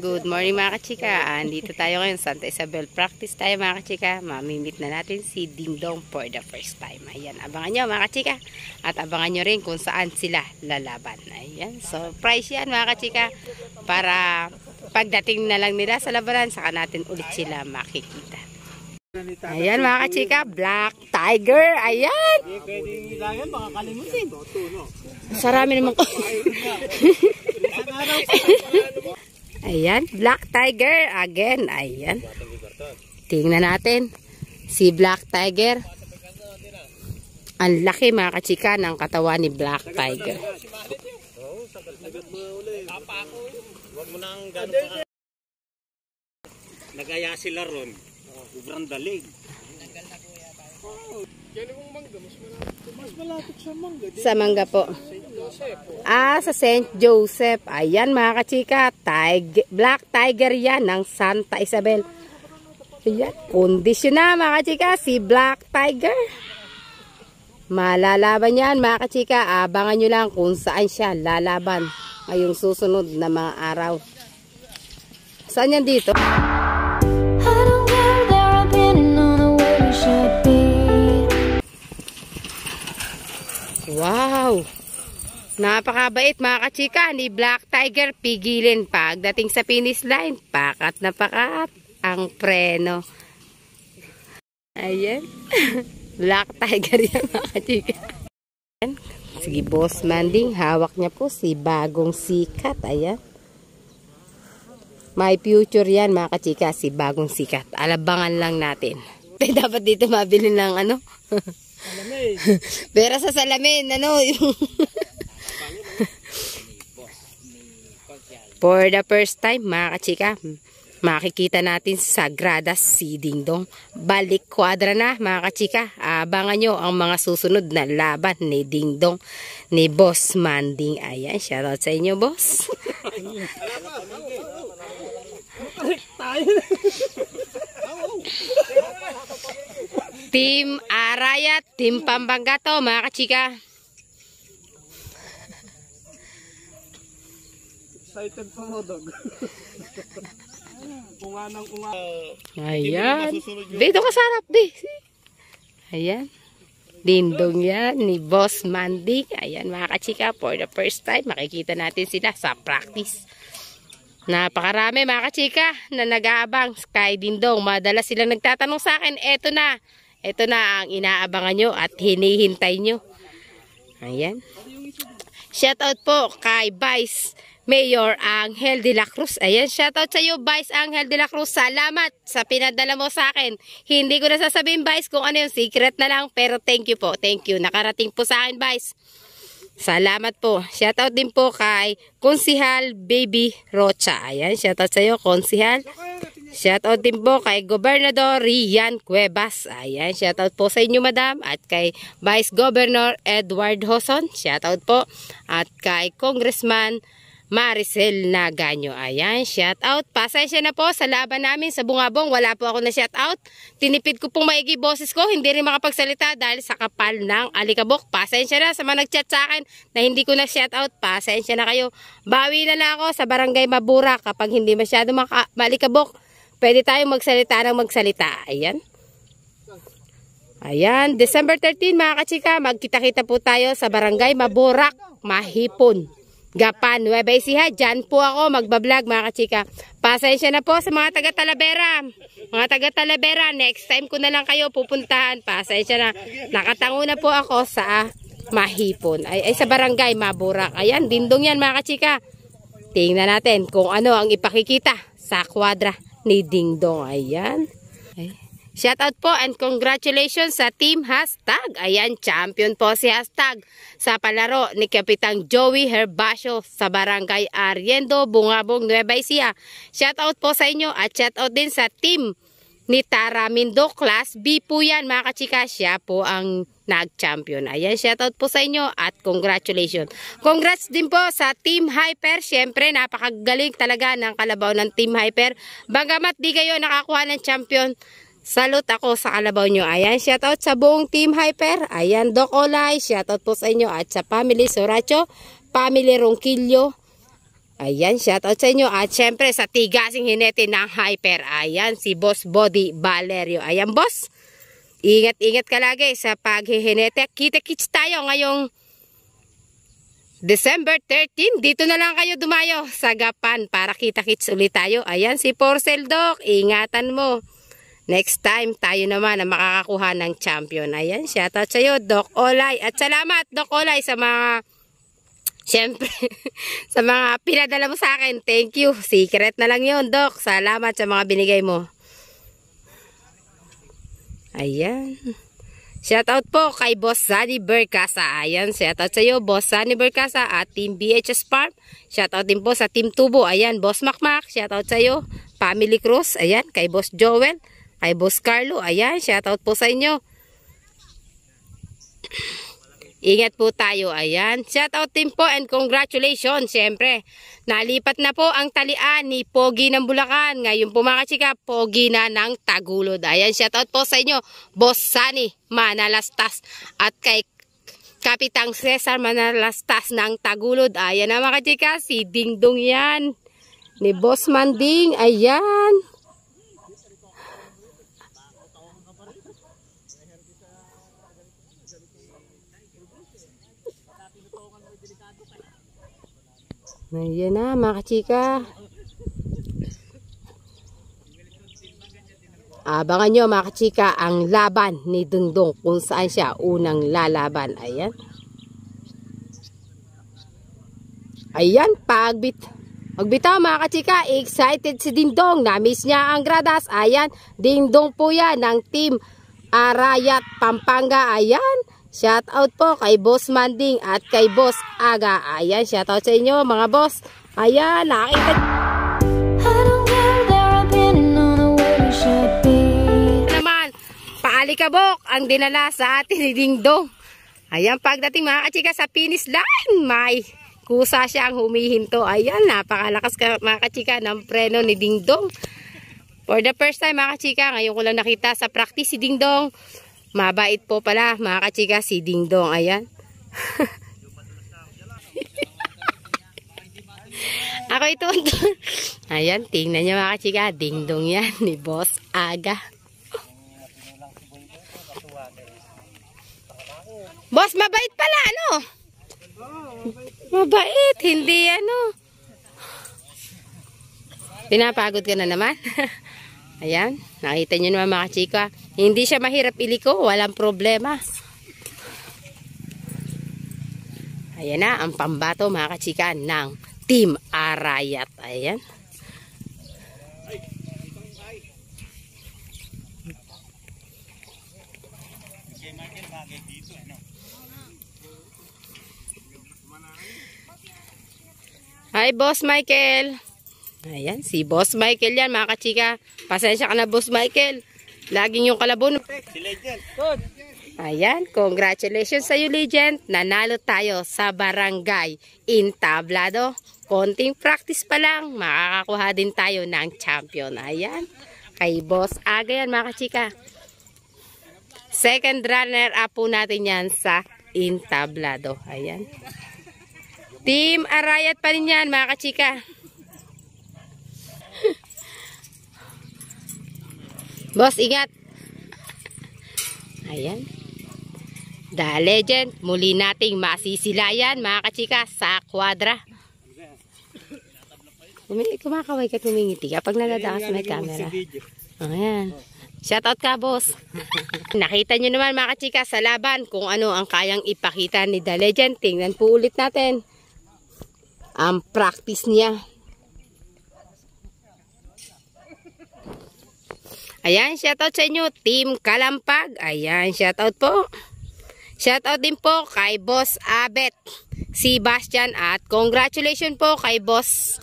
Good morning mga kachika. Andito tayo ngayon Santa Isabel. Practice tayo mga kachika. Mamimit na natin si Ding Dong for the first time. Ayan, abangan nyo mga kachika. At abangan nyo rin kung saan sila lalaban. Ayan, surprise yan mga kachika. Para pagdating na lang nila sa labanan, saka natin ulit sila makikita. Ayan mga kachika, black tiger. Ayan. Sarami naman ko. Ayan, black tiger again. Ayan. Tingnan natin. Si black tiger. Ang laki mga kachika ng katawan ni black tiger. Nagaya sila ron. Sobrang dalig. Tanggal na kuya tayo. Oh, yan mangga, mas malapit. Mas malapit sa mangga. Sa mangga po. Ah, sa St. Joseph. Ayan mga kachika, tiger, black tiger yan ng Santa Isabel. Ayan, kondisyon na mga kachika, si black tiger. Malalaban yan mga kachika, abangan nyo lang kung saan siya lalaban ngayong susunod na mga araw. Saan yan dito? Wow! Napakabait mga kachika ni Black Tiger pigilin pagdating sa finish line. Pakat na pakat ang preno. Ayan. Black Tiger yan mga kachika. Sige boss manding hawak niya po si bagong sikat. Ayan. My future yan mga kachika si bagong sikat. Alabangan lang natin. Dapat dito mabili ng ano. Salamin. Pera sa salamin, ano? For the first time, mga kachika, makikita natin sa Sagrada Seeding Dong. Balik kwadra na mga kachika. Abangan nyo ang mga susunod na laban ni Ding Dong ni Boss Manding. Ayan, shoutout sa inyo boss. Tayo Team Araya, Team Pampanga to mga kachika. Excited pa mo dog. unga ng unga. Ayan. Dito ka sarap di. Ayan. Dindong yan ni Boss Mandik. Ayan mga kachika, for the first time makikita natin sila sa practice. Napakarami mga kachika na nag-aabang sky Dindong. Madalas silang nagtatanong sa akin, eto na, ito na ang inaabangan nyo at hinihintay nyo. Ayan. Shout out po kay Vice Mayor Angel de la Cruz. Ayan, shout out sa iyo Vice Angel de la Cruz. Salamat sa pinadala mo sa akin. Hindi ko na sasabihin Vice kung ano yung secret na lang pero thank you po. Thank you. Nakarating po sa akin Vice. Salamat po. Shout out din po kay Konsihal Baby Rocha. Ayan, shout out sa iyo Konsihal. Okay. Shoutout din po kay Gobernador Rian Cuevas. Ayan, shoutout po sa inyo madam. At kay Vice Governor Edward Hoson. Shoutout po. At kay Congressman Maricel Naganyo. Ayan, shoutout. Pasensya na po sa laban namin sa Bungabong. Wala po ako na shoutout. Tinipid ko pong maigi boses ko. Hindi rin makapagsalita dahil sa kapal ng alikabok. Pasensya na sa mga nagchat sa akin na hindi ko na shoutout. Pasensya na kayo. Bawi na lang ako sa barangay Mabura kapag hindi masyado maka malikabok Pwede tayong magsalita ng magsalita. Ayan. Ayan, December 13 mga kachika, magkita-kita po tayo sa Barangay Maborak, Mahipon. Gapan, Nueva Ecija, dyan po ako magbablog mga kachika. Pasensya na po sa mga taga Talavera. Mga taga Talavera, next time ko na lang kayo pupuntahan. Pasensya na. Nakatango na po ako sa Mahipon. Ay, ay sa Barangay Maborak. Ayan, dindong yan mga kachika. Tingnan natin kung ano ang ipakikita sa kwadra ni Ding Dong. Ayan. Shout out po and congratulations sa team Hashtag. Ayan, champion po si Hashtag sa palaro ni Kapitang Joey Herbacio sa Barangay Ariendo, Bungabong, Nueva Ecija. Shout out po sa inyo at shout out din sa team ni Tara Mindo class B po yan mga kachika siya po ang nag-champion ayan shoutout po sa inyo at congratulations congrats din po sa Team Hyper syempre napakagaling talaga ng kalabaw ng Team Hyper bagamat di kayo nakakuha ng champion Salute ako sa kalabaw nyo. Ayan, shoutout sa buong Team Hyper. Ayan, Doc Olay. Shoutout po sa inyo at sa family Soracho, family Ronquillo, Ayan, shoutout sa inyo. At syempre sa tigasing hinete ng Hyper. Ayan, si Boss Body Valerio. Ayan, boss. Ingat-ingat ka lagi sa paghihinete. Kita-kits tayo ngayong December 13. Dito na lang kayo dumayo sa Gapan para kita-kits ulit tayo. Ayan, si Porcel Doc. Ingatan mo. Next time, tayo naman na makakakuha ng champion. Ayan, shoutout sa iyo, Doc Olay. At salamat, Doc Olay, sa mga Siyempre, sa mga pinadala mo sa akin, thank you. Secret na lang yon Doc. Salamat sa mga binigay mo. Ayan. Shoutout po kay Boss Sunny Berkasa. Ayan, shoutout sa iyo, Boss Sunny Berkasa at Team BHS Farm. Shoutout din po sa Team Tubo. Ayan, Boss Makmak. Shoutout sa iyo. Family Cruz. Ayan, kay Boss Joel. Kay Boss Carlo. Ayan, shoutout po sa inyo. Ingat po tayo. Ayan. Shout out din po and congratulations syempre. Nalipat na po ang talian ni Pogi ng Bulacan. Ngayon po mga kachika, Pogi na ng Tagulod. Ayan. Shout out po sa inyo, Boss Sunny Manalastas at kay Kapitang Cesar Manalastas ng Tagulod. Ayan na mga kachika, si Dingdong yan. Ni Boss Manding. Ayan. Ayan na mga kachika. Abangan nyo mga kachika ang laban ni Dungdong kung saan siya unang lalaban. Ayan. Ayan, pagbit. Magbitaw mga kachika, excited si Dindong. Namiss niya ang gradas. Ayan, Dindong po yan ng team Arayat Pampanga. Ayan. Shout out po kay Boss Manding at kay Boss Aga. Ayan, shout out sa inyo mga boss. Ayan, nakita naman, paalikabok ang dinala sa atin ni Dingdong. Ayan, pagdating mga kachika sa finish line, may kusa siya ang humihinto. Ayan, napakalakas ka, mga kachika ng preno ni Dingdong. For the first time mga kachika, ngayon ko lang nakita sa practice si Dingdong. Mabait po pala mga kachika si Ding Dong. Ayan. Ako ito. Ayan, tingnan niyo mga kachika. Ding Dong yan ni Boss Aga. Boss, mabait pala, ano? Mabait, hindi ano. Pinapagod ka na naman. Ayan, nakita nyo naman mga chika. Hindi siya mahirap iliko, walang problema. Ayan na, ang pambato mga kachika ng Team Arayat. Ayan. Hi, Boss Michael. Ayan, si Boss Michael yan mga kachika. Pasensya ka na Boss Michael. Laging yung kalabon. Si Legend. Ayan, congratulations sa iyo Legend. Nanalo tayo sa barangay Intablado. Konting practice pa lang, makakakuha din tayo ng champion. Ayan, kay Boss Aga yan mga kachika. Second runner up po natin yan sa Intablado. Ayan. Team Arayat pa rin yan mga kachika. Boss, ingat. Ayan. The legend. Muli nating masisilayan mga kachika sa kwadra. Kumakaway ka tumingiti kapag Pag sa may camera. Ayan. Shout out ka, boss. Nakita nyo naman mga kachika sa laban kung ano ang kayang ipakita ni The Legend. Tingnan po ulit natin ang practice niya. Ayan, shoutout sa inyo, Team Kalampag. Ayan, shoutout po. Shoutout din po kay Boss Abet, si Bastian at congratulations po kay Boss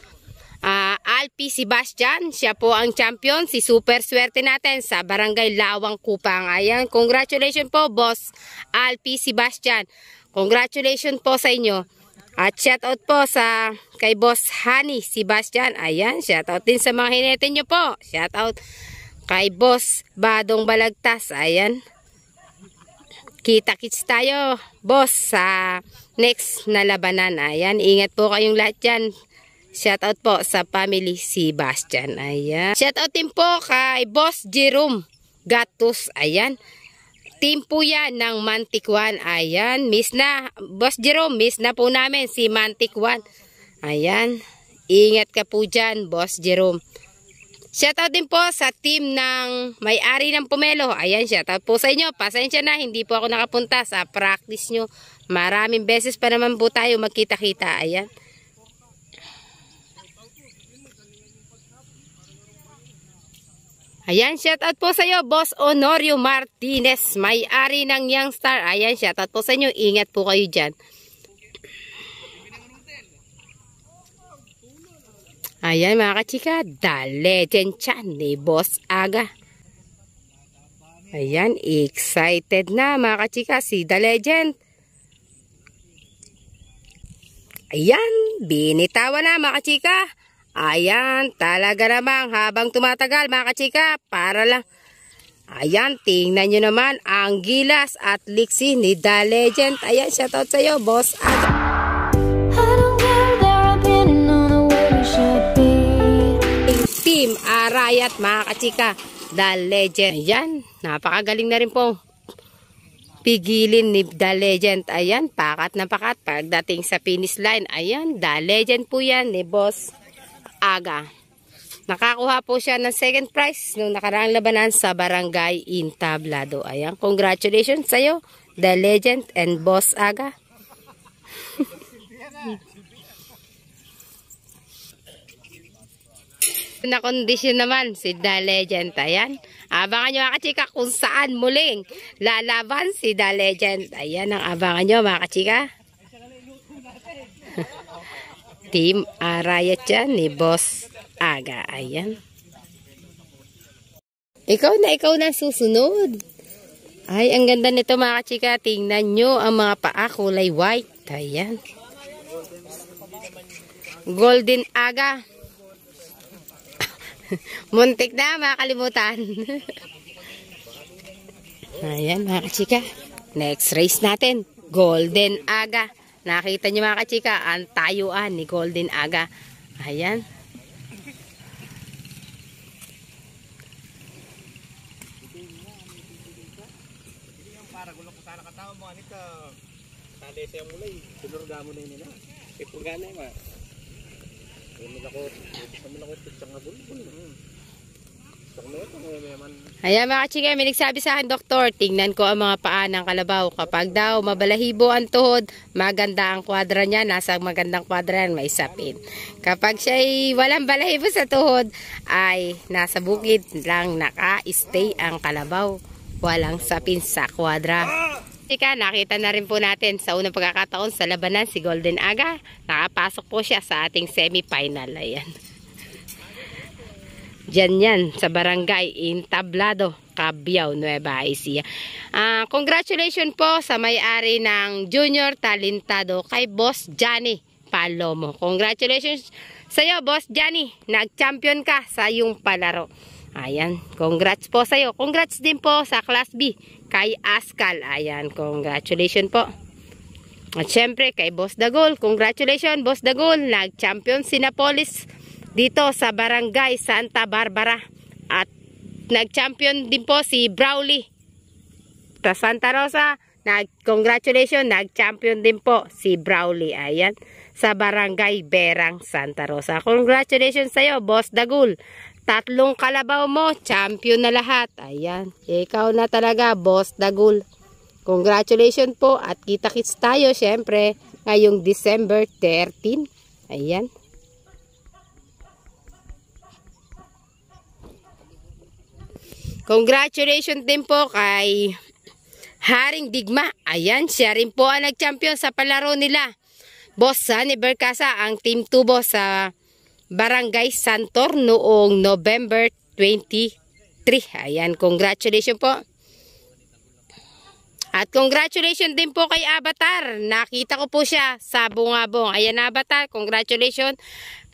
uh, Alpi Sebastian. Siya po ang champion, si super swerte natin sa Barangay Lawang Kupang. Ayan, congratulations po Boss Alpi Sebastian. Congratulations po sa inyo. At shoutout po sa kay Boss Hani Sebastian. Ayan, shoutout din sa mga hinete nyo po. Shoutout. out Kay boss, badong balagtas. Ayan. Kita-kits tayo, boss, sa next na labanan. Ayan, ingat po kayong lahat dyan. out po sa family si Bastian. Ayan. shout out din po kay boss Jerome Gatos. Ayan. Team po yan ng Mantikwan. Ayan, miss na. Boss Jerome, miss na po namin si Mantikwan. Ayan. Ingat ka po dyan, Boss Jerome. Shoutout din po sa team ng may-ari ng Pomelo. Ayan, shoutout po sa inyo. Pasensya na, hindi po ako nakapunta sa practice nyo. Maraming beses pa naman po tayo magkita-kita. Ayan. Ayan, shoutout po sa iyo, Boss Honorio Martinez, may-ari ng Young Star. Ayan, shoutout po sa inyo. Ingat po kayo dyan. Ayan mga kachika, The Legend Chan ni Boss Aga. Ayan, excited na mga kachika si The Legend. Ayan, binitawan na mga kachika. Ayan, talaga namang habang tumatagal mga kachika, para lang. Ayan, tingnan nyo naman ang gilas at liksi ni The Legend. Ayan, shoutout sa'yo, Boss Aga. uh, Riot mga kachika The Legend ayan napakagaling na rin po pigilin ni The Legend ayan pakat na pakat pagdating sa finish line ayan The Legend po yan ni Boss Aga nakakuha po siya ng second prize nung nakaraang labanan sa Barangay Intablado ayan congratulations sa'yo The Legend and Boss Aga na condition naman si The Legend. Ayan. Abangan nyo mga kachika kung saan muling lalaban si The Legend. Ayan ang abangan nyo mga kachika. Team Araya yan ni Boss Aga. Ayan. Ikaw na ikaw na susunod. Ay, ang ganda nito mga kachika. Tingnan nyo ang mga paa kulay white. Ayan. Golden Aga. Muntik na, makakalimutan. Ayan mga kachika. Next race natin. Golden Aga. Nakita niyo mga kachika, ang tayuan ni Golden Aga. Ayan. Para gulo ko sana katawa mo, anito. Tali siya mulay. Sinurga mo na yun na. Ipurga na yun, Ayan mga chika, may nagsabi sa akin doktor, tingnan ko ang mga paa ng kalabaw. Kapag daw mabalahibo ang tuhod, maganda ang kwadra niya, nasa magandang kwadra yan, may sapin. Kapag siya ay walang balahibo sa tuhod, ay nasa bukid lang naka-stay ang kalabaw. Walang sapin sa kwadra chika, nakita na rin po natin sa unang pagkakataon sa labanan si Golden Aga. Nakapasok po siya sa ating semi-final. Ayan. Diyan yan, sa barangay Intablado, Cabiao, Nueva Ecija. Uh, congratulations po sa may-ari ng Junior Talentado kay Boss Johnny Palomo. Congratulations sa'yo, Boss Johnny. Nag-champion ka sa iyong palaro. Ayan, congrats po sa'yo. Congrats din po sa Class B kay Askal. Ayan, congratulations po. At syempre kay Boss Dagol. Congratulations Boss Dagol. Nag-champion Sinapolis dito sa Barangay Santa Barbara. At nag-champion din po si Brawley. Sa Santa Rosa, nag-congratulations, nag-champion din po si Brawley. Ayan, sa Barangay Berang, Santa Rosa. Congratulations sa'yo, Boss Dagol. Tatlong kalabaw mo, champion na lahat. Ayan, ikaw na talaga, boss Dagul. Congratulations po at kita-kits tayo syempre ngayong December 13. Ayan. Congratulations din po kay Haring Digma. Ayan, siya rin po ang nag-champion sa palaro nila. Boss Sunny Berkasa, ang Team 2 boss sa Barangay Santor noong November 23. Ayan, congratulations po. At congratulations din po kay Avatar. Nakita ko po siya sa Bungabong. Ayan Avatar, congratulations.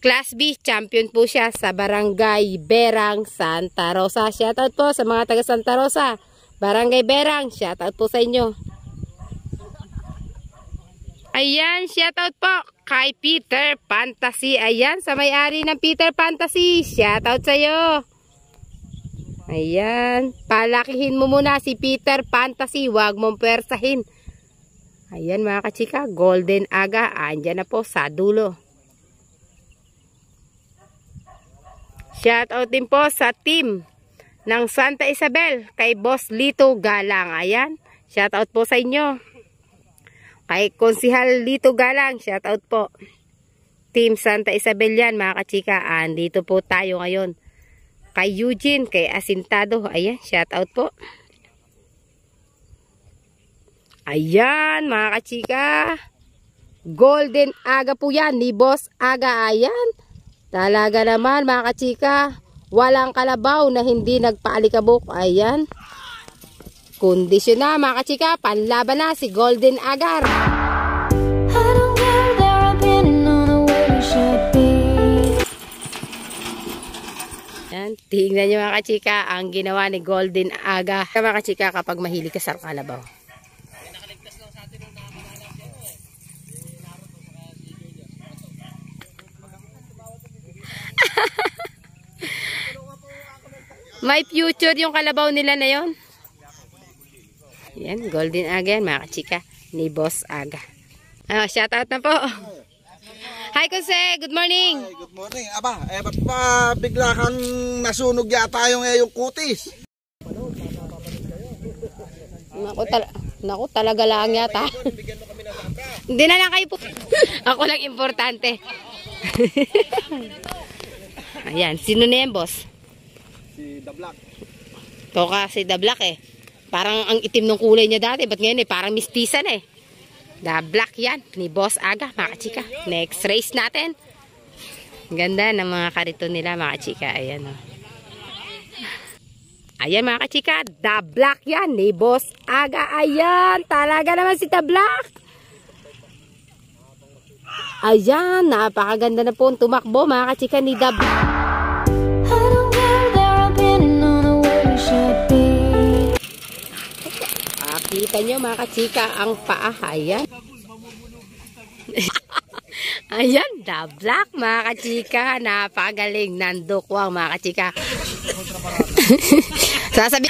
Class B champion po siya sa Barangay Berang, Santa Rosa. Shoutout po sa mga taga Santa Rosa. Barangay Berang, shoutout po sa inyo. Ayan, shoutout po kay Peter Fantasy. Ayan, sa may-ari ng Peter Fantasy. Shoutout sa'yo. Ayan. Palakihin mo muna si Peter Fantasy. Huwag mong persahin. Ayan mga kachika, golden aga. Andyan na po sa dulo. Shoutout din po sa team ng Santa Isabel kay Boss Lito Galang. Ayan. Shoutout po sa inyo. Kay Konsihal Lito Galang, shout out po. Team Santa Isabel yan mga kachika. Andito po tayo ngayon. Kay Eugene, kay Asintado. Ayan, shout out po. Ayan mga kachika. Golden aga po yan ni Boss Aga. Ayan. Talaga naman mga kachika. Walang kalabaw na hindi nagpaalikabok. Ayan. Kondisyon na mga kachika, panlaban na si Golden Agar. Yan, tingnan niyo mga kachika ang ginawa ni Golden Aga. Mga kachika kapag mahilig ka sa kalabaw. May future yung kalabaw nila na yon. Yan, golden aga yan mga kachika. Ni Boss Aga. Ano, ah, shout out na po. Hi, Jose. Good morning. Hi, good morning. Aba, eh, ba't pa bigla kang nasunog yata yung, eh, yung kutis? Naku, tal naku talaga lang yata. Hindi na lang kayo po. Ako lang importante. Ayan, sino na yan, boss? Si The Black. Toka si The Black eh. Parang ang itim ng kulay niya dati. Ba't ngayon eh, parang mistisan eh. The black yan. Ni Boss Aga, mga kachika. Next race natin. Ganda ng mga karito nila, mga kachika. Ayan Oh. Ayan mga kachika, the black yan ni Boss Aga. Ayan, talaga naman si the black. Ayan, napakaganda na po tumakbo mga kachika ni the black. Kita nyo mga kachika ang paa. Ayan. Ayan, the black mga kachika. Napagaling. Nandukwang mga kachika. Sasabi.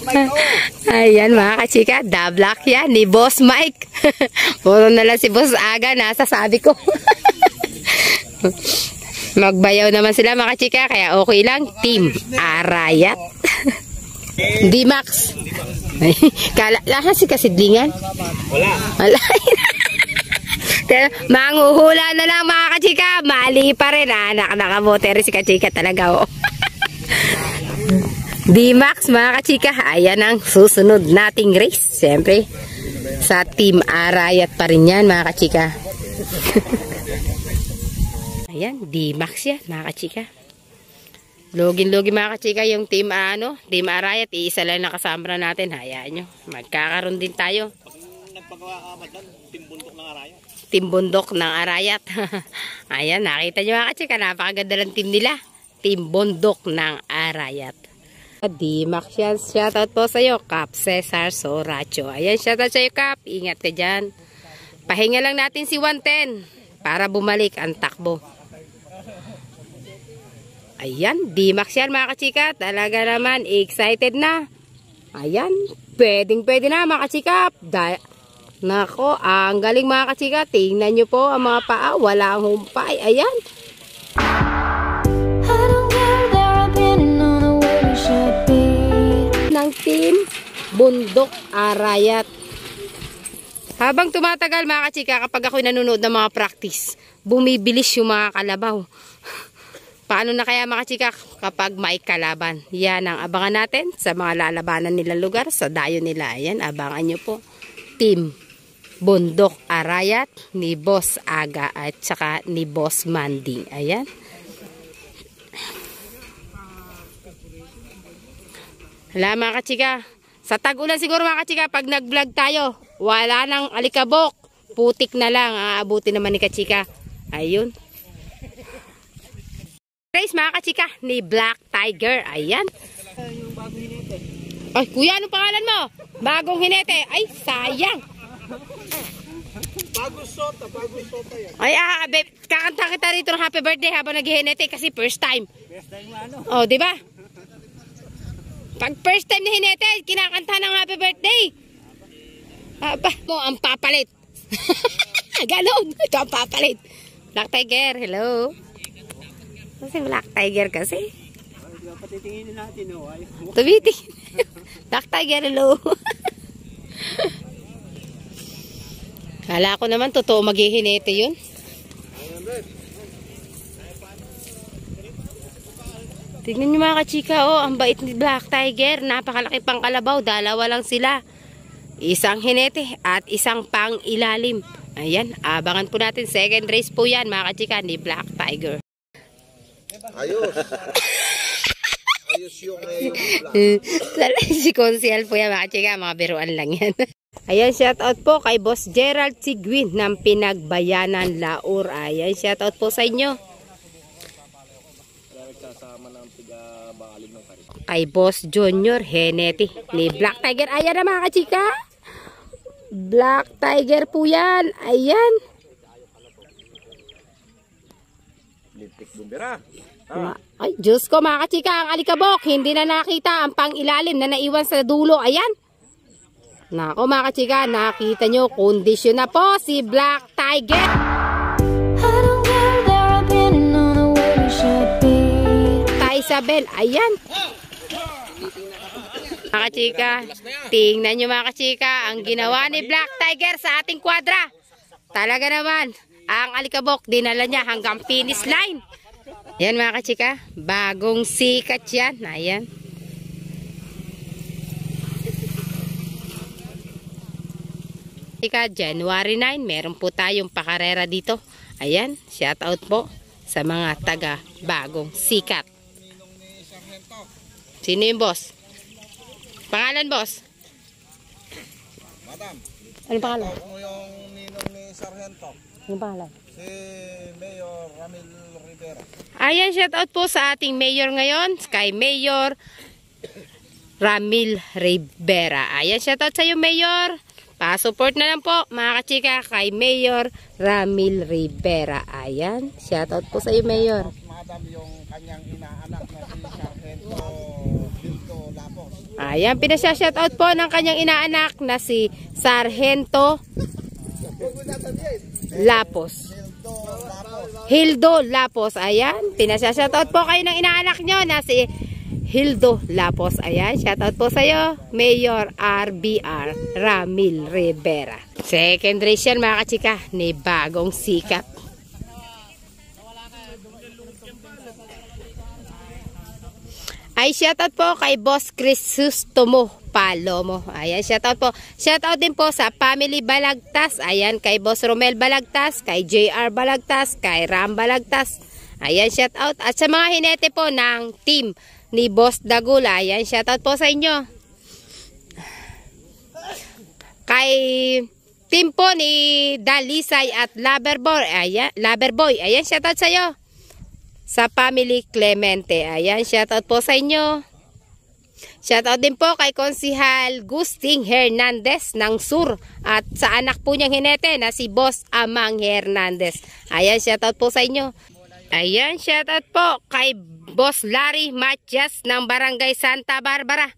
Ayan mga kachika, the black yan ni Boss Mike. Puro na lang si Boss Aga, nasasabi ko. Magbayaw naman sila mga kachika, kaya okay lang. Team Arayat. D-Max. Kala, lahat si kasidlingan? Wala. Wala. Pero, manguhula na lang mga kachika. Mali pa rin ha. Ah. Nak nakabote si kachika talaga. Oh. D-Max mga kachika. Ayan ang susunod nating race. Siyempre, sa Team Arayat pa rin yan mga kachika. Ayan, D-Max yan mga kachika. Login-login mga kachika yung team ano, team Arayat, iisa lang nakasamra natin. Hayaan nyo. Magkakaroon din tayo. Nagpagkakamat lang, team bundok ng Arayat. Team bundok ng Arayat. Ayan, nakita nyo mga kachika, napakaganda lang team nila. Team bundok ng Arayat. Di Maxian, shoutout po sa'yo, Cap Cesar Soracho. Ayan, shoutout sa'yo, Cap. Ingat ka dyan. Pahinga lang natin si 110 para bumalik ang takbo. Ayan, D-Max yan mga kachika. Talaga naman, excited na. Ayan, pwedeng pwede na mga kachika. Dahil... Nako, ang galing mga kachika. Tingnan nyo po ang mga paa. Wala humpay. Ayan. ng team Bundok Arayat. Habang tumatagal mga kachika, kapag ako'y nanonood ng mga practice, bumibilis yung mga kalabaw. Paano na kaya mga chika kapag may kalaban? Yan ang abangan natin sa mga lalabanan nila lugar, sa dayo nila. Yan, abangan nyo po. Team Bundok Arayat ni Boss Aga at saka ni Boss Mandy. Ayan. Hala mga kachika. Sa tag siguro mga kachika pag nag-vlog tayo. Wala nang alikabok. Putik na lang. Aabuti naman ni kachika. Ayun race mga kachika ni Black Tiger. Ayan. Ay, kuya, anong pangalan mo? Bagong hinete. Ay, sayang. Bagong sota, bagong sota yan. Ay, ah, ah babe, kakanta kita rito ng happy birthday habang naghihinete kasi first time. First time ano? Oh, di ba? Pag first time ni hinete, kinakanta ng happy birthday. Aba, ah, mo ang papalit. Ganon, ito ang papalit. Black Tiger, hello. Kasi black tiger kasi. Patitingin natin, oh. Tumitingin. black tiger, hello. Kala ko naman, totoo maghihinete yun. Tignan nyo mga kachika, oh, ang bait ni Black Tiger. Napakalaki pang kalabaw, dalawa lang sila. Isang hinete at isang pang ilalim. Ayan, abangan po natin. Second race po yan mga kachika ni Black Tiger. Ayos. Ayos yung eh, yung Si Consiel po yan mga chika, mga biruan lang yan. Ayan, shout out po kay Boss Gerald Sigwin ng Pinagbayanan Laur. Ayan, shout out po sa inyo. Kay Boss Junior Heneti ni Black Tiger. Ayan na mga kachika. Black Tiger po yan. Ayan. Lintik bumbira. Ma ah. Ay, Diyos ko mga kachika, ang alikabok, hindi na nakita ang pangilalim na naiwan sa dulo. Ayan. Nako mga kachika, nakita nyo, kondisyon na po si Black Tiger. Ta Isabel, ayan. Mga kachika, tingnan nyo mga kachika, ang ginawa ni Black Tiger sa ating kwadra. Talaga naman, ang alikabok dinala niya hanggang finish line. Yan mga kachika, bagong sikat yan. Ayan. Kachika, January 9, meron po tayong pakarera dito. Ayan, shout out po sa mga taga bagong sikat. Sino yung boss? Pangalan boss? Madam. Ano pangalan? Ano yung ninong ni Sargento? Yung pangalan? Si Mayor Ramil Rivera. Ayan, shout out po sa ating mayor ngayon, Sky Mayor Ramil Rivera. Ayan, shout out sa iyo, Mayor. Pa-support na lang po, mga kachika, kay Mayor Ramil Rivera. Ayan, shout out po sa iyo, Mayor. Madam, yung kanyang inaanak na si Sargento Binto Lapos. Ayan, pinasya-shout out po ng kanyang inaanak na si Sargento Huwag mo natin yan. Lapos. Hildo Lapos. Ayan. Pinasya-shoutout po kayo ng inaanak nyo na si Hildo Lapos. Ayan. Shoutout po sa'yo. Mayor RBR Ramil Rivera. Second race yan mga kachika. Ni bagong sikap. Ay shoutout po kay Boss Chris Sustomo Palomo. Ayan, shout out po. Shout out din po sa family Balagtas. Ayan, kay Boss Romel Balagtas, kay JR Balagtas, kay Ram Balagtas. Ayan, shout out. At sa mga hinete po ng team ni Boss Dagula. Ayan, shout out po sa inyo. Kay team po ni Dalisay at Loverboy. Ayan, Loverboy. Ayan, shout out sa iyo. Sa family Clemente. Ayan, shout out po sa inyo. Shoutout din po kay Konsihal Gusting Hernandez ng Sur at sa anak po niyang hinete na si Boss Amang Hernandez. Ayan, shoutout po sa inyo. Ayan, shoutout po kay Boss Larry Matias ng Barangay Santa Barbara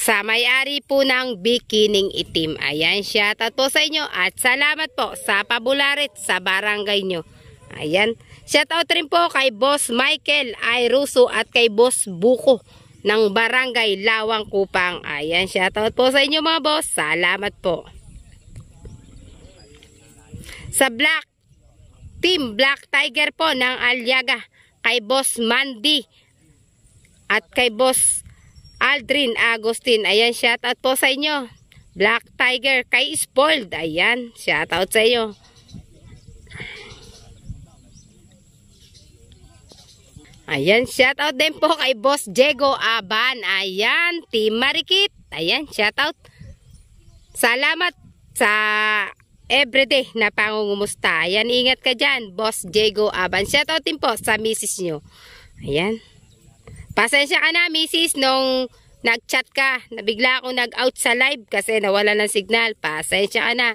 sa may-ari po ng Bikining Itim. Ayan, shoutout po sa inyo at salamat po sa pabularit sa barangay nyo. Ayan, shoutout rin po kay Boss Michael Ayruso at kay Boss Buko ng Barangay Lawang Kupang. Ayan, shoutout po sa inyo mga boss. Salamat po. Sa Black Team Black Tiger po ng Alyaga kay Boss Mandy at kay Boss Aldrin Agustin. Ayan, shoutout po sa inyo. Black Tiger kay Spoiled. Ayan, shoutout sa inyo. Ayan, shout out din po kay Boss Diego Aban. Ayan, Team Marikit. Ayan, shout out. Salamat sa everyday na pangungumusta. Ayan, ingat ka dyan, Boss Diego Aban. Shout out din po sa misis nyo. Ayan. Pasensya ka na, misis, nung nag-chat ka. Nabigla akong nag-out sa live kasi nawala ng signal. Pasensya ka na.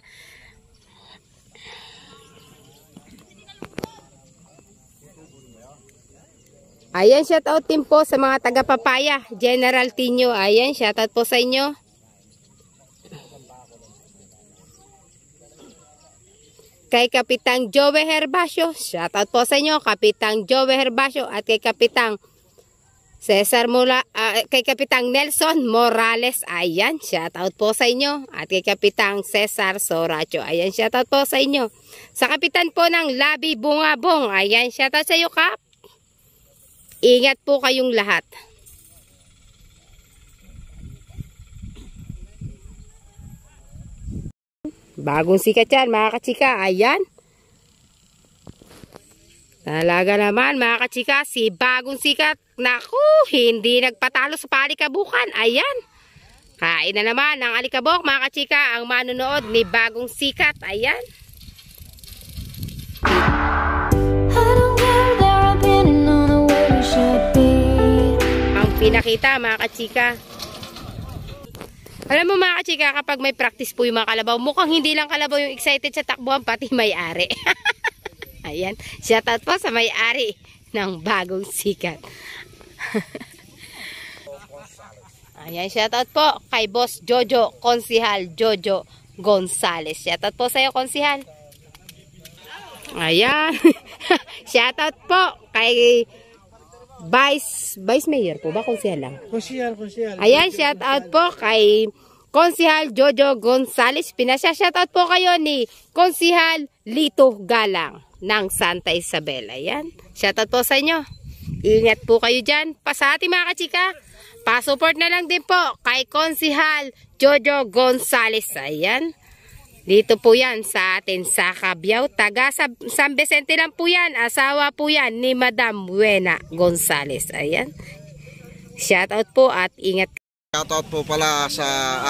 Ayan, shout out din po sa mga taga Papaya, General Tino. Ayan, shout out po sa inyo. Kay Kapitang Jove Herbacio, shout out po sa inyo, Kapitang Jove Herbacio at kay Kapitang Cesar Mula, uh, kay Kapitang Nelson Morales, ayan, shout out po sa inyo. At kay Kapitang Cesar Soracho, ayan, shout out po sa inyo. Sa Kapitan po ng Labi Bungabong, ayan, shout out sa iyo, Kap. Ingat po kayong lahat. Bagong sikat yan mga kachika. Ayan. Talaga naman mga kachika. Si bagong sikat. Naku, hindi nagpatalo sa palikabukan. Ayan. Kain na naman ng alikabok mga kachika. Ang manunood ni bagong sikat. Ayan. Hindi nakita mga kachika. Alam mo mga kachika, kapag may practice po yung mga kalabaw, mukhang hindi lang kalabaw yung excited sa takbuhan, pati may-ari. Ayan, shoutout po sa may-ari ng bagong sikat. Ayan, shout out po kay Boss Jojo, Konsihal Jojo Gonzales. Shoutout po sa'yo, Konsihal. Ayan, shoutout po kay Vice, Vice Mayor po ba? Konsihal lang. Konsihal, konsihal. Ayan, shout out po kay Konsihal Jojo Gonzales Pinasya. Shout out po kayo ni Konsihal Lito Galang ng Santa Isabel. Ayan, shout out po sa inyo. Ingat po kayo dyan. Pasati mga kachika. Pasupport na lang din po kay Konsihal Jojo Gonzales. Ayan. Dito po yan sa atin sa Cabyaw, taga San Vicente lang po yan. Asawa po yan ni Madam Buena Gonzales. Ayan. Shoutout po at ingat. Shoutout po pala sa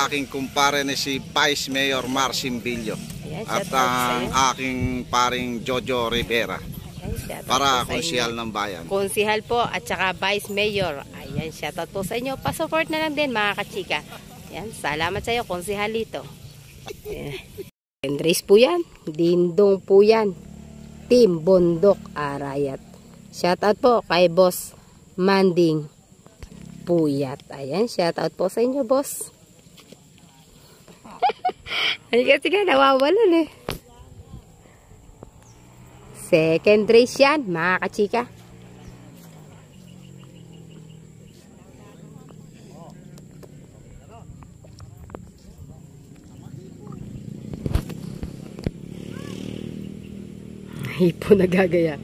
aking kumpare ni si Vice Mayor Marcin Billo at ang aking paring Jojo Rivera. Ayan, para konsihal ng bayan. Konsihal po at saka Vice Mayor. Ayan, shoutout po sa inyo. pa na lang din mga kachika. Ayan, salamat sa iyo, konsihalito. Andres po yan. Dindong po yan. Team Bondok Arayat. Shout out po kay Boss Manding Puyat. Ayan, shout out po sa inyo, boss. Ano kasi nga nawawalan eh. Second race yan, mga kachika. hipon nagagaya.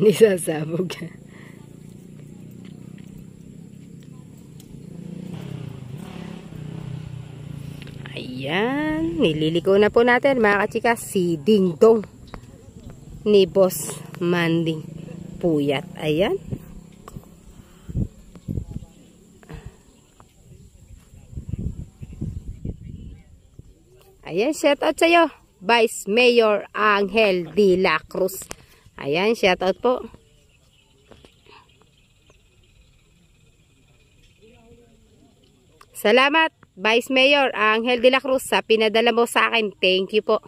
Ni sasabog. Ayan. Nililiko na po natin mga kachika si Ding Dong ni Boss Manding Puyat. Ayan. Ayan, shout out sa'yo. Vice Mayor Angel D. La Cruz. Ayan, shout out po. Salamat, Vice Mayor Angel De La Cruz sa pinadala mo sa akin. Thank you po.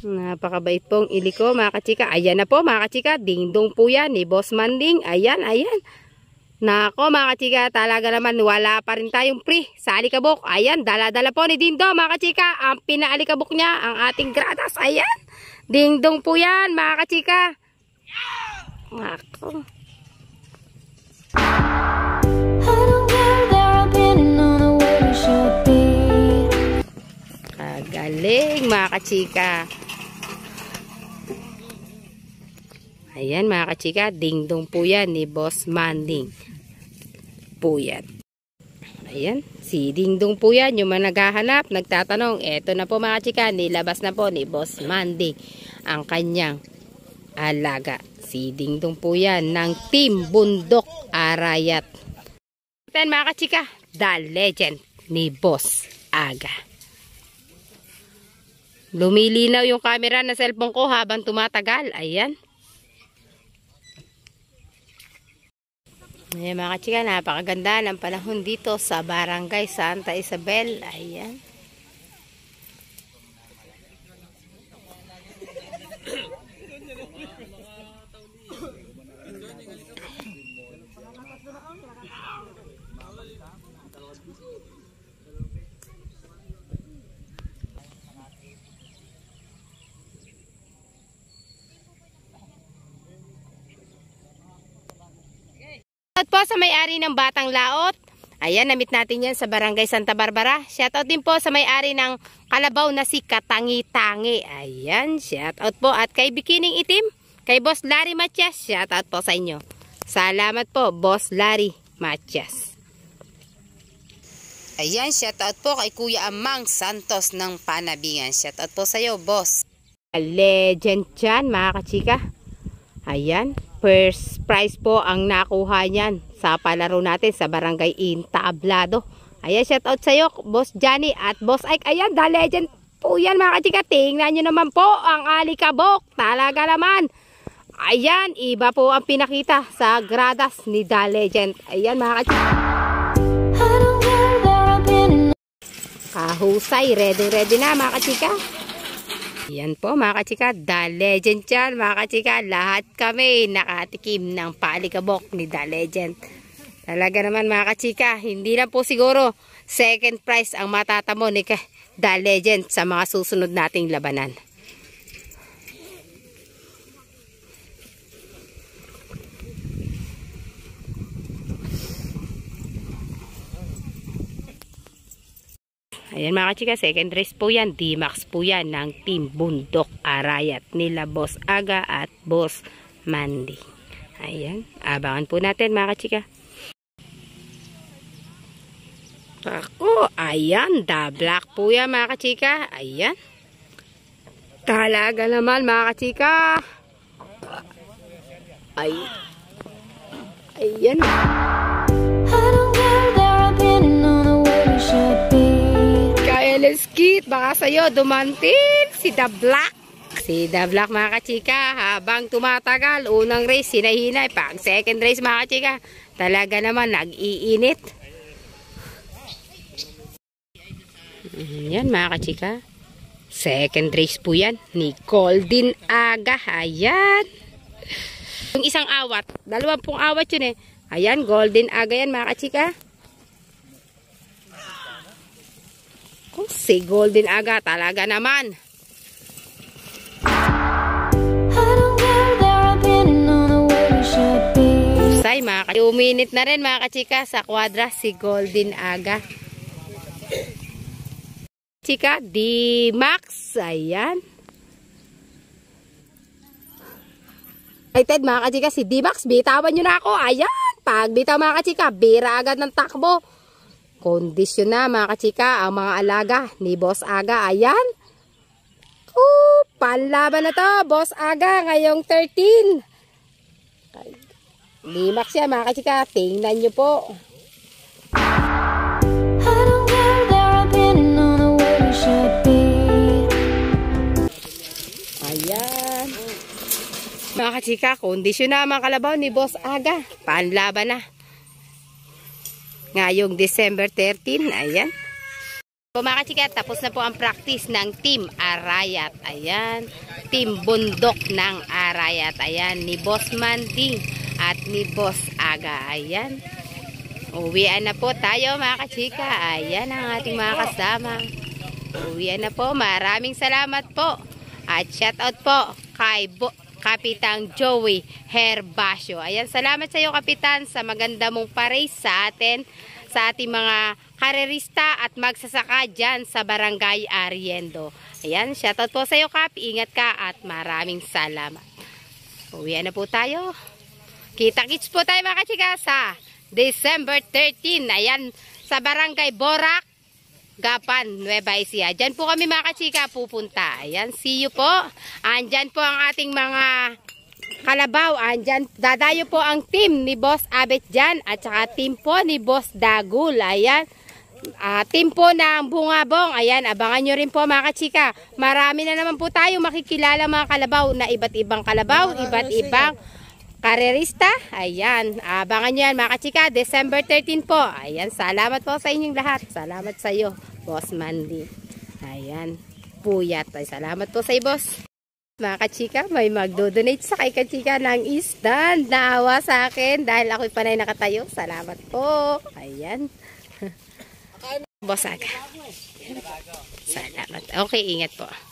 Napakabait pong iliko mga kachika. Ayan na po mga kachika. Ding po yan ni Boss Manding. Ayan, ayan. Nako mga kachika, talaga naman wala pa rin tayong pre sa alikabok. Ayan, dala-dala po ni Dindo mga kachika. Ang pinaalikabok niya, ang ating gratas. Ayan, dingdong po yan mga kachika. Nako. Galing mga kachika. Ayan mga kachika, dingdong po yan ni Boss Manding po yan. Ayan, si Dingdong po yan, yung mga naghahanap, nagtatanong, eto na po mga chika, nilabas na po ni Boss Mandy ang kanyang alaga. Si Dingdong po yan ng Team Bundok Arayat. Then mga kachika, the legend ni Boss Aga. Lumilinaw yung camera na cellphone ko habang tumatagal. Ayan. Ayan eh, mga kachika, napakaganda ng panahon dito sa Barangay Santa Isabel. Ayan. Shoutout po sa may-ari ng Batang Laot. Ayan, namit natin yan sa Barangay Santa Barbara. Shoutout din po sa may-ari ng Kalabaw na si Katangi-Tangi. Ayan, shoutout po. At kay Bikining Itim, kay Boss Larry Matias, shoutout po sa inyo. Salamat po, Boss Larry Matias. Ayan, shoutout po kay Kuya Amang Santos ng Panabingan. Shoutout po sa iyo, Boss. Legend dyan, mga kachika. Ayan first prize po ang nakuha niyan sa palaro natin sa Barangay Inta Ablado. Ayan, shout out sa'yo, Boss Johnny at Boss Ike. Ayan, the legend po yan mga kachika. Tingnan nyo naman po ang alikabok. Talaga naman. Ayan, iba po ang pinakita sa gradas ni the legend. Ayan mga kachika. Kahusay, ready ready na mga kachika. Yan po mga kachika, The Legend dyan mga kachika. Lahat kami nakatikim ng palikabok ni The Legend. Talaga naman mga kachika, hindi lang po siguro second prize ang matatamo ni The Legend sa mga susunod nating labanan. Ayan mga kachika, second race po yan. D-Max po yan ng Team Bundok Arayat nila Boss Aga at Boss Mandy. Ayan, abangan po natin mga kachika. Ako, ayan, da black po yan mga kachika. Ayan. Talaga naman mga kachika. Ay. Ayan. Ayan. biscuit. Baka sa'yo dumantin si The Black. Si The Black mga kachika, habang tumatagal, unang race sinahinay. pag second race mga kachika, talaga naman nag-iinit. Mm, yan mga kachika. Second race po yan. Nicole din aga. Ayan. Yung isang awat. Dalawampung awat yun eh. Ayan, golden aga yan mga kachika. si Golden Aga, talaga naman. Say, mga uminit na rin mga kachika sa kwadra si Golden Aga. Chika, di Max. Ayan. Excited mga kachika, si D-Max, bitawan nyo na ako. Ayan, pag bitaw mga kachika, bira agad ng takbo. Kondisyon na mga kachika ang mga alaga ni Boss Aga. Ayan. Oh, panlaban na to, Boss Aga, ngayong 13. Limax siya mga kachika. Tingnan nyo po. Ayan. Mga kachika, kondisyon na mga kalabaw ni Boss Aga. Panlaban na ngayong December 13. Ayan. So mga kachika, tapos na po ang practice ng Team Arayat. Ayan. Team Bundok ng Arayat. Ayan. Ni Boss Mandy at ni Boss Aga. Ayan. Uwian na po tayo mga kachika. Ayan ang ating mga kasama. Uwian na po. Maraming salamat po. At shout out po kay Bo Kapitang Joey Herbacio. Ayan, salamat sa iyo Kapitan sa maganda mong parade sa atin, sa ating mga karerista at magsasaka dyan sa Barangay Ariendo. Ayan, shoutout po sa iyo Kap, ingat ka at maraming salamat. Uwi na po tayo. Kita-kits po tayo mga kachika sa December 13. Ayan, sa Barangay Borac, Gapan, Nueva Ecija. Diyan po kami mga kachika pupunta. Ayan, see you po. Andyan po ang ating mga kalabaw. Andyan, dadayo po ang team ni Boss Abet dyan at saka team po ni Boss Dagul. Ayan, uh, team po ng Bungabong. Ayan, abangan nyo rin po mga kachika. Marami na naman po tayo makikilala mga kalabaw na iba't ibang kalabaw, iba't ibang karerista. Ayan, abangan nyo yan mga kachika, December 13 po. Ayan, salamat po sa inyong lahat. Salamat sa iyo, Boss Mandy. Ayan, puyat. Ay, salamat po sa iyo, Boss. Mga kachika, may magdo-donate sa kay kachika ng isda. Nawa sa akin dahil ako'y panay nakatayo. Salamat po. Ayan. Boss Aga. Salamat. Okay, ingat po.